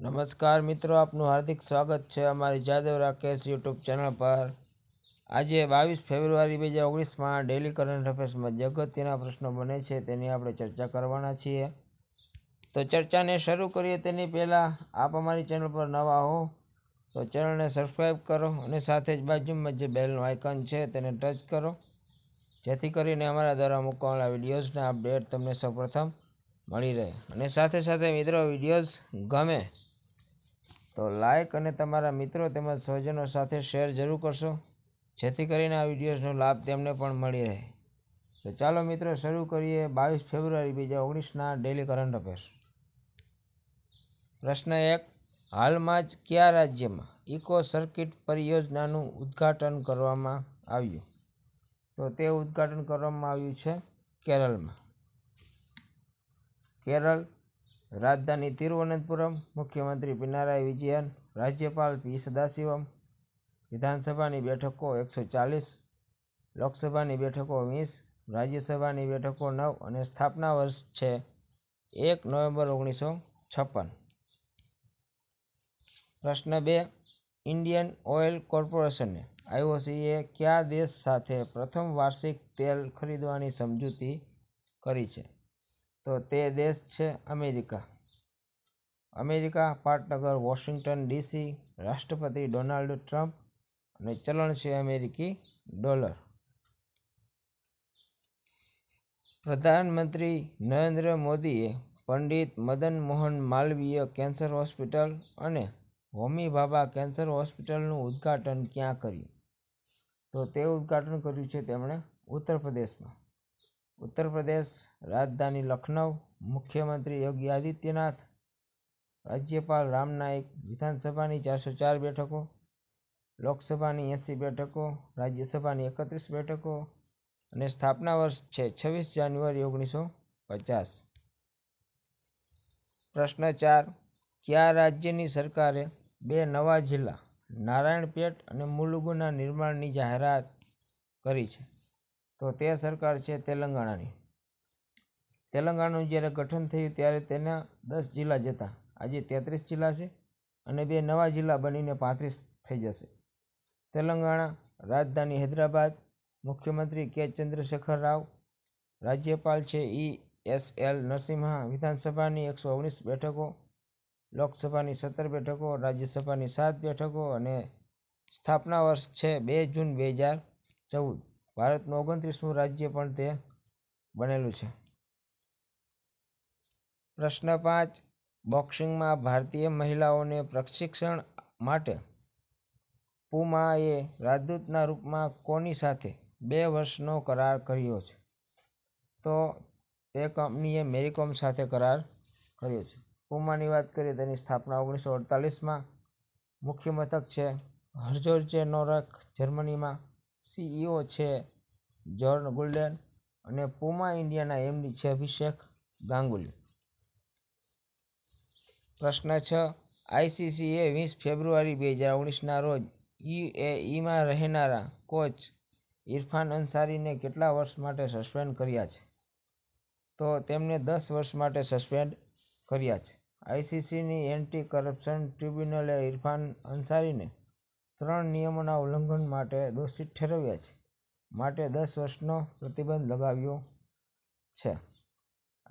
નમસ્કાર મિત્રો આપનું હાર્દિક સ્વાગત છે અમારી જાદવ રાકેશ યુટ્યુબ ચેનલ પર આજે બાવીસ ફેબ્રુઆરી બે હજાર ઓગણીસમાં ડેલી કરંટ અફેર્સમાં જગતના પ્રશ્નો બને છે તેની આપણે ચર્ચા કરવાના છીએ તો ચર્ચાને શરૂ કરીએ તેની પહેલાં આપ અમારી ચેનલ પર નવા હો તો ચેનલને સબસ્ક્રાઈબ કરો અને સાથે જ બાજુમાં જે બેલનું આઇકન છે તેને ટચ કરો જેથી કરીને અમારા દ્વારા મૂકવાના વિડીયોઝના અપડેટ તમને સૌપ્રથમ મળી રહે અને સાથે સાથે મિત્રો વિડીયોઝ ગમે તો લાઇક અને તમારા મિત્રો તેમજ સ્વજનો સાથે શેર જરૂર કરશો જેથી કરીને આ વિડીયોઝનો લાભ તેમને પણ મળી રહે તો ચાલો મિત્રો શરૂ કરીએ બાવીસ ફેબ્રુઆરી બે હજાર ઓગણીસના ડેલી કરંટ અફેર્સ પ્રશ્ન એક હાલમાં જ કયા રાજ્યમાં ઇકો સર્કિટ પરિયોજનાનું ઉદ્ઘાટન કરવામાં આવ્યું તો તે ઉદ્ઘાટન કરવામાં આવ્યું છે કેરળમાં કેરળ રાજધાની તિરુવનંતપુરમ મુખ્યમંત્રી પિનારાય વિજયન રાજ્યપાલ પી સદાશિવમ વિધાનસભાની બેઠકો એકસો ચાલીસ લોકસભાની બેઠકો વીસ રાજ્યસભાની બેઠકો નવ અને સ્થાપના વર્ષ છે એક નવેમ્બર ઓગણીસો છપ્પન પ્રશ્ન બે ઇન્ડિયન ઓઇલ કોર્પોરેશને આઈઓસીએ કયા દેશ સાથે પ્રથમ વાર્ષિક તેલ ખરીદવાની સમજૂતી કરી છે તો તે દેશ છે અમેરિકા અમેરિકા પાટનગર વોશિંગ્ટન ડીસી રાષ્ટ્રપતિ ડોનાલ્ડ ટ્રમ્પ અને ચલણ છે અમેરિકી ડોલર પ્રધાનમંત્રી નરેન્દ્ર મોદીએ પંડિત મદન મોહન માલવીય કેન્સર હોસ્પિટલ અને હોમી ભાભા કેન્સર હોસ્પિટલનું ઉદ્ઘાટન ક્યાં કર્યું તો તે ઉદ્ઘાટન કર્યું છે તેમણે ઉત્તર પ્રદેશમાં ઉત્તર પ્રદેશ રાજધાની લખનઉ મુખ્યમંત્રી યોગી આદિત્યનાથ રાજ્યપાલ રામ નાઇક વિધાનસભાની ચારસો ચાર બેઠકો લોકસભાની એંસી બેઠકો રાજ્યસભાની એકત્રીસ બેઠકો અને સ્થાપના વર્ષ છે છવ્વીસ જાન્યુઆરી ઓગણીસો પચાસ પ્રશ્ન ચાર કયા રાજ્યની સરકારે બે નવા જિલ્લા નારાયણપેટ અને મુલુગુના નિર્માણની જાહેરાત કરી છે તો તે સરકાર છે તેલંગાણાની તેલંગાણાનું જ્યારે ગઠન થયું ત્યારે તેના દસ જિલ્લા જતા આજે તેત્રીસ જિલ્લા છે અને બે નવા જિલ્લા બનીને પાંત્રીસ થઈ જશે તેલંગાણા રાજધાની હૈદરાબાદ મુખ્યમંત્રી કે ચંદ્રશેખર રાવ રાજ્યપાલ છે ઈ એસ એલ નરસિંહા વિધાનસભાની એકસો ઓગણીસ બેઠકો લોકસભાની સત્તર બેઠકો રાજ્યસભાની સાત બેઠકો અને સ્થાપના વર્ષ છે બે જૂન બે હજાર ચૌદ ભારતનું ઓગણત્રીસમું રાજ્ય પણ તે બનેલું છે પ્રશ્ન પાંચ બોક્સિંગમાં ભારતીય મહિલાઓને પ્રશિક્ષણ માટે પુમાએ રાજદૂતના રૂપમાં કોની સાથે બે વર્ષનો કરાર કર્યો છે તો તે કંપનીએ મેરીકોમ સાથે કરાર કર્યો છે પુમાની વાત કરીએ તેની સ્થાપના ઓગણીસો અડતાલીસમાં મુખ્ય મથક છે હર્જોર્જે નોરક જર્મનીમાં સીઈઓ છે જોર્ન ગોલ્ડન અને પુમા ઇન્ડિયાના એમડી છે અભિષેક ગાંગુલી પ્રશ્ન છ આઈસીસીએ વીસ ફેબ્રુઆરી બે હજાર ઓગણીસના રોજ યુએઈમાં રહેનારા કોચ ઇરફાન અન્સારીને કેટલા વર્ષ માટે સસ્પેન્ડ કર્યા છે તો તેમને દસ વર્ષ માટે સસ્પેન્ડ કર્યા છે આઈસીસીની એન્ટી કરપ્શન ટ્રિબ્યુનલે ઇરફાન અન્સારીને ત્રણ નિયમોના ઉલ્લંઘન માટે દોષિત ઠેરવ્યા છે માટે દસ વર્ષનો પ્રતિબંધ લગાવ્યો છે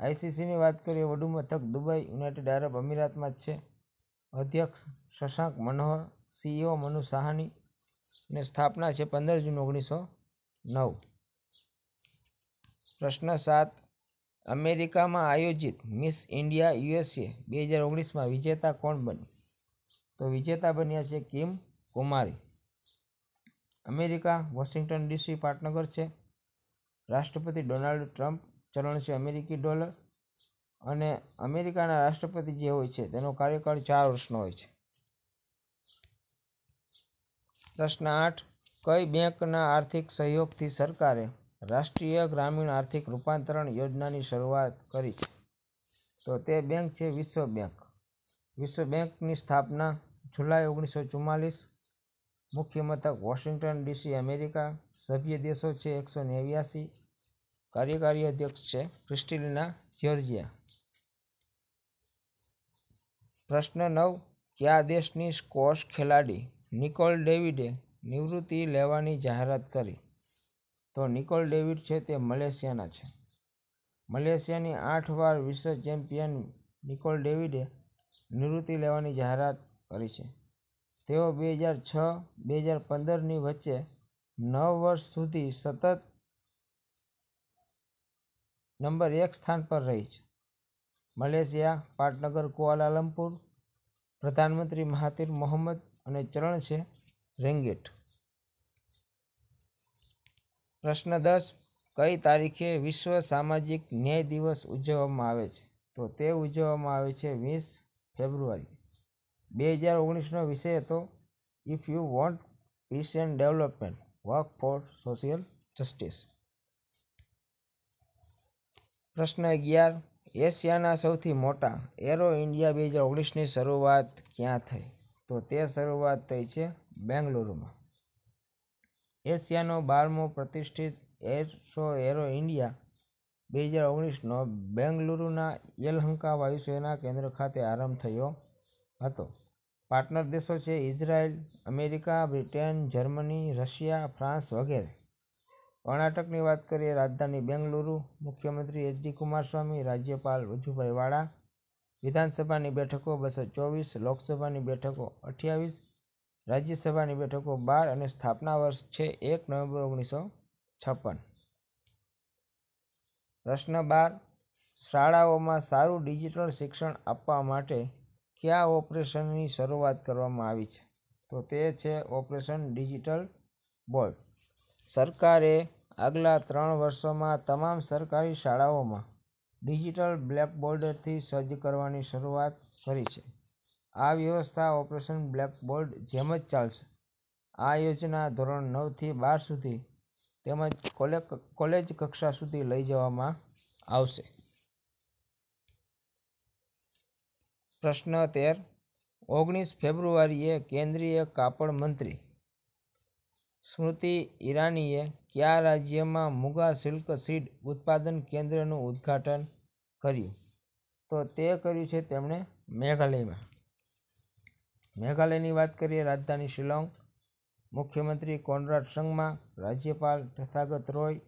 આઈસીસીની વાત કરીએ વડુ મથક દુબઈ યુનાઇટેડ આરબ અમીરાતમાં જ છે અધ્યક્ષ શશાંક મનોહર સીઈઓ મનુ સાહાની ને સ્થાપના છે પંદર જૂન ઓગણીસો નવ પ્રશ્ન સાત અમેરિકામાં આયોજિત મિસ ઇન્ડિયા યુએસએ બે હજાર ઓગણીસમાં વિજેતા કોણ બની તો વિજેતા બન્યા છે Kim Kumari America Washington DC પાટનગર છે રાષ્ટ્રપતિ ડોનાલ્ડ ટ્રમ્પ ચલણ છે અમેરિકી ડોલર અને અમેરિકાના રાષ્ટ્રપતિ જે હોય છે તેનો કાર્યકાળ ચાર વર્ષનો હોય છે પ્રશ્ન આઠ કઈ બેંકના આર્થિક સહયોગથી સરકારે રાષ્ટ્રીય ગ્રામીણ આર્થિક રૂપાંતરણ યોજનાની શરૂઆત કરી છે તો તે બેંક છે વિશ્વ બેંક વિશ્વ બેંકની સ્થાપના જુલાઈ ઓગણીસો ચુમ્માલીસ મુખ્ય મથક વોશિંગ્ટન ડીસી અમેરિકા સભ્ય દેશો છે એકસો નેવ્યાસી કાર્યકારી અધ્યક્ષ છે ક્રિસ્ટિલિના જ્યોર્જિયા પ્રશ્ન નવ કયા દેશની સ્કોશ ખેલાડી નિકોલ ડેવિડે નિવૃત્તિ લેવાની જાહેરાત કરી તો નિકોલ ડેવિડ છે તે મલેશિયાના છે મલેશિયાની આઠ વાર વિશ્વ ચેમ્પિયન નિકોલ ડેવિડે નિવૃત્તિ લેવાની જાહેરાત કરી છે તેઓ બે હજાર છ બે હજાર પંદરની વચ્ચે નવ વર્ષ સુધી સતત નંબર એક સ્થાન પર રહી છે મલેશિયા પાટનગર કુઆલાલંપુર પ્રધાનમંત્રી મહાતીર મોહમ્મદ અને ચરણ છે રેંગેટ પ્રશ્ન દસ કઈ તારીખે વિશ્વ સામાજિક ન્યાય દિવસ ઉજવવામાં આવે છે તો તે ઉજવવામાં આવે છે વીસ ફેબ્રુઆરી બે હજાર ઓગણીસનો વિષય હતો if you want peace and development work for social justice પ્રશ્ન અગિયાર એશિયાના સૌથી મોટા એરો ઇન્ડિયા બે હજાર ઓગણીસની શરૂઆત ક્યાં થઈ તો તે શરૂઆત થઈ છે બેંગલુરુમાં એશિયાનો બારમો પ્રતિષ્ઠિત એર શો એરો ઇન્ડિયા બે હજાર ઓગણીસનો બેંગલુરુના યલહંકા વાયુસેના કેન્દ્ર ખાતે આરંભ થયો હતો પાર્ટનર દેશો છે Israel America Britain Germany Russia France વગેરે કર્ણાટકની વાત કરીએ રાજધાની બેંગલુરુ મુખ્યમંત્રી એચ ડી કુમારસ્વામી રાજ્યપાલ વજુભાઈ વાળા વિધાનસભાની બેઠકો બસો ચોવીસ લોકસભાની બેઠકો અઠ્યાવીસ રાજ્યસભાની બેઠકો બાર અને સ્થાપના વર્ષ છે એક નવેમ્બર ઓગણીસો છપ્પન પ્રશ્ન બાર શાળાઓમાં સારું ડિજિટલ શિક્ષણ આપવા માટે કયા ઓપરેશનની શરૂઆત કરવામાં આવી છે તો તે છે ઓપરેશન ડિજિટલ બોર્ડ સરકારે આગલા ત્રણ વર્ષોમાં તમામ સરકારી શાળાઓમાં ડિજિટલ બ્લેકબોર્ડથી સજ્જ કરવાની શરૂઆત કરી છે આ વ્યવસ્થા ઓપરેશન બ્લેકબોર્ડ જેમ જ ચાલશે આ યોજના ધોરણ નવથી બાર સુધી તેમજ કોલેજ કક્ષા સુધી લઈ જવામાં આવશે પ્રશ્ન તેર ઓગણીસ ફેબ્રુઆરીએ કેન્દ્રીય કાપડ મંત્રી સ્મૃતિ ઈરાનીએ કયા રાજ્યમાં મુગા સિલ્ક સીડ ઉત્પાદન કેન્દ્રનું ઉદ્ઘાટન કર્યું તો તે કર્યું છે તેમણે મેઘાલયમાં મેઘાલયની વાત કરીએ રાજધાની શિલોંગ મુખ્યમંત્રી કોનરાડ સંગમા રાજ્યપાલ તથાગત રોય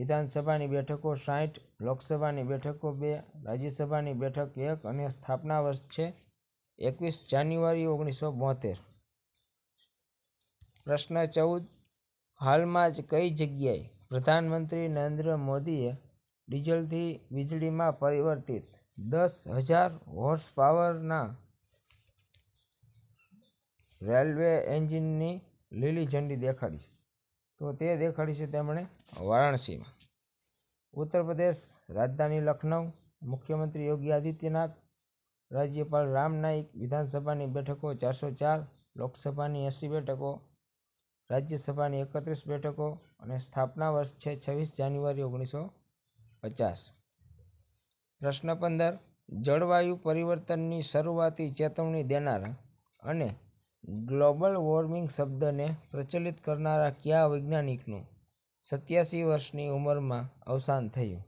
વિધાનસભાની બેઠકો સાઠ લોકસભાની બેઠકો બે રાજ્યસભાની બેઠક એક અને સ્થાપના વર્ષ છે એકવીસ જાન્યુઆરી ઓગણીસો બોતેર પ્રશ્ન ચૌદ હાલમાં જ કઈ જગ્યાએ પ્રધાનમંત્રી નરેન્દ્ર મોદીએ ડીઝલથી વીજળીમાં પરિવર્તિત દસ હજાર હોર્સ પાવરના રેલવે એન્જિનની લીલી ઝંડી દેખાડી છે તો તે દેખાડી છે તેમણે વારાણસીમાં ઉત્તર પ્રદેશ રાજધાની લખનઉ મુખ્યમંત્રી યોગી આદિત્યનાથ રાજ્યપાલ રામ નાઈક વિધાનસભાની બેઠકો ચારસો ચાર લોકસભાની એંસી બેઠકો રાજ્યસભાની એકત્રીસ બેઠકો અને સ્થાપના વર્ષ છે છવ્વીસ જાન્યુઆરી ઓગણીસો પચાસ પ્રશ્ન પંદર જળવાયુ પરિવર્તનની શરૂઆતી ચેતવણી દેનારા અને ગ્લોબલ વોર્મિંગ શબ્દને પ્રચલિત કરનારા કયા વૈજ્ઞાનિકનું સત્યાસી વર્ષની ઉંમરમાં અવસાન થયું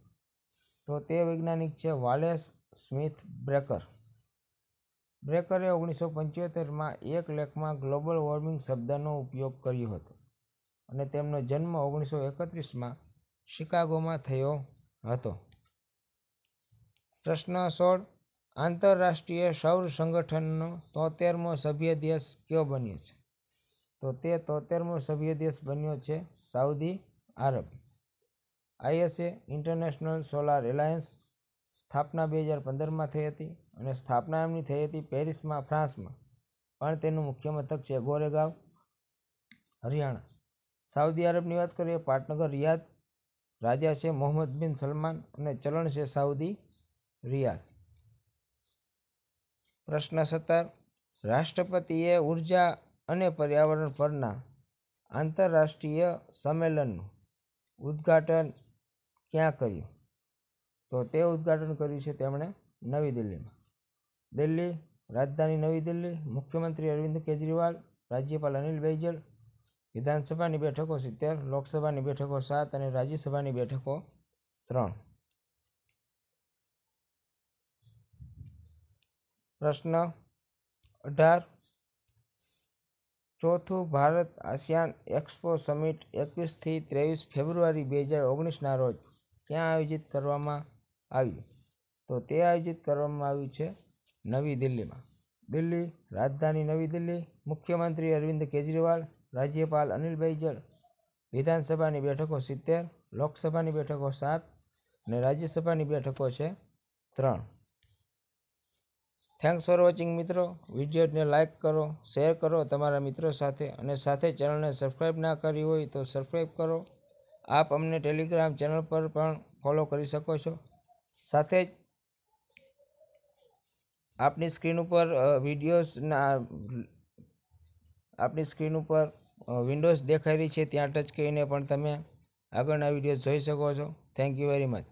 તો તે વૈજ્ઞાનિક છે વાલેસ સ્મિથ બ્રેકર બ્રેકરે ઓગણીસો પંચોતેરમાં એક લેખમાં ગ્લોબલ વોર્મિંગ શબ્દનો ઉપયોગ કર્યો હતો અને તેમનો જન્મ ઓગણીસો એકત્રીસમાં શિકાગોમાં થયો હતો પ્રશ્ન સોળ આંતરરાષ્ટ્રીય સૌર સંગઠનનો તોતેરમો સભ્ય દેશ કયો બન્યો છે તો તે તોતેરમો સભ્ય દેશ બન્યો છે Saudi Arab ISA International Solar Alliance સ્થાપના બે હજાર પંદરમાં થઈ હતી અને સ્થાપના એમની થઈ હતી પેરિસમાં ફ્રાન્સમાં પણ તેનું મુખ્ય મથક છે ગોરેગાંવ હરિયાણા સાઉદી આરબની વાત કરીએ પાટનગર રિયાદ રાજા છે મોહમ્મદ બિન સલમાન અને ચલણ છે સાઉદી રિયાદ પ્રશ્ન સત્તર રાષ્ટ્રપતિએ ઉર્જા અને પર્યાવરણ પરના આંતરરાષ્ટ્રીય સંમેલનનું ઉદ્ઘાટન ક્યાં કર્યું તો તે ઉદ્ઘાટન કર્યું છે તેમણે નવી દિલ્હીમાં દિલ્હી રાજધાની નવી દિલ્હી મુખ્યમંત્રી અરવિંદ કેજરીવાલ રાજ્યપાલ અનિલ બૈજલ વિધાનસભાની બેઠકો સિત્તેર લોકસભાની બેઠકો સાત અને રાજ્યસભાની બેઠકો ત્રણ પ્રશ્ન અઢાર ચોથું ભારત આસિયાન એક્સપો સમિટ એકવીસથી ત્રેવીસ ફેબ્રુઆરી બે હજાર ઓગણીસના રોજ ક્યાં આયોજિત કરવામાં આવ્યું તો તે આયોજિત કરવામાં આવ્યું છે નવી દિલ્હીમાં દિલ્હી રાજધાની નવી દિલ્હી મુખ્યમંત્રી અરવિંદ કેજરીવાલ રાજ્યપાલ અનિલ બૈજલ વિધાનસભાની બેઠકો સિત્તેર લોકસભાની બેઠકો સાત અને રાજ્યસભાની બેઠકો છે ત્રણ થેન્ક્સ ફોર વોચિંગ મિત્રો વિડીયોને લાઇક કરો શેર કરો તમારા મિત્રો સાથે અને સાથે ચેનલને સબસ્ક્રાઈબ ના કરી હોય તો સબસ્ક્રાઈબ કરો આપ અમને ટેલિગ્રામ ચેનલ પર પણ ફોલો કરી શકો છો સાથે જ આપની સ્ક્રીન ઉપર વિડીયોઝના આપની સ્ક્રીન ઉપર વિન્ડોઝ દેખાઈ રહી છે ત્યાં ટચ કરીને પણ તમે આગળના વિડીયો જોઈ શકો છો થેન્ક યુ વેરી મચ